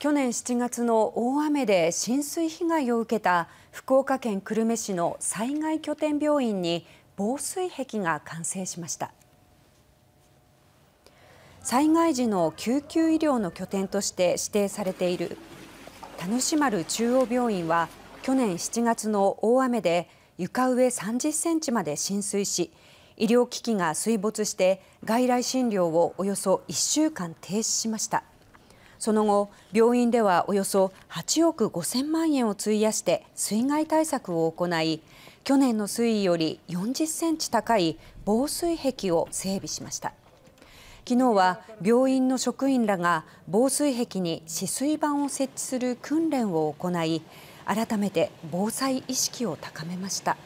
去年7月の大雨で浸水被害を受けた福岡県久留米市の災害拠点病院に防水壁が完成しました災害時の救急医療の拠点として指定されている田主丸中央病院は去年7月の大雨で床上30センチまで浸水し医療機器が水没して外来診療をおよそ1週間停止しましたその後、病院ではおよそ8億5000万円を費やして水害対策を行い、去年の水位より40センチ高い防水壁を整備しました。昨日は病院の職員らが防水壁に止水板を設置する訓練を行い、改めて防災意識を高めました。